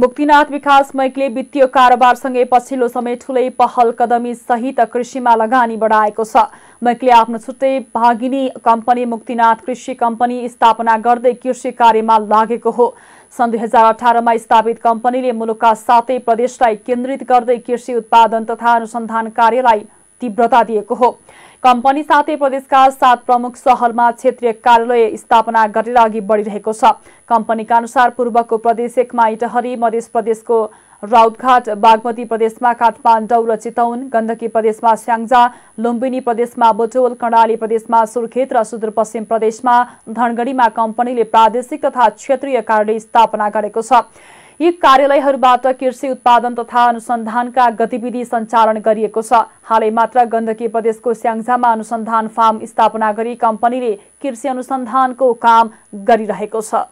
मुक्तिनाथ विकास मैकले वित्तीय कारोबारसँगै पछिल्लो समय ठुलै पहल कदमी सहित कृषिमा लगानी बढाएको छ मैकले आफ्नो छुट्टै भागिनी कम्पनी मुक्तिनाथ कृषि कम्पनी स्थापना गर्दै कृषि कार्यमा लागेको हो सन् दुई हजार अठारमा स्थापित कम्पनीले मुलुकका सातै प्रदेशलाई केन्द्रित गर्दै कृषि उत्पादन तथा अनुसन्धान कार्यलाई तीव्रता दिएको हो कम्पनी साथै प्रदेशका सात प्रमुख सहरमा क्षेत्रीय कार्यालय स्थापना गरेर अघि बढिरहेको छ कम्पनीका अनुसार पूर्वको प्रदेश एकमा इटहरी मध्य प्रदेशको राउतघाट बागमती प्रदेशमा काठमाडौँ र चितौन गण्डकी प्रदेशमा स्याङ्जा लुम्बिनी प्रदेशमा बोटोल कर्णाली प्रदेशमा सुर्खेत र सुदूरपश्चिम प्रदेशमा धनगढीमा कम्पनीले प्रादेशिक तथा क्षेत्रीय कार्यालय स्थापना गरेको छ यी कार्यालयहरूबाट कृषि उत्पादन तथा अनुसन्धानका गतिविधि सञ्चालन गरिएको छ हालै मात्र गण्डकी प्रदेशको स्याङ्जामा अनुसन्धान फार्म स्थापना गरी कम्पनीले कृषि अनुसन्धानको काम गरिरहेको छ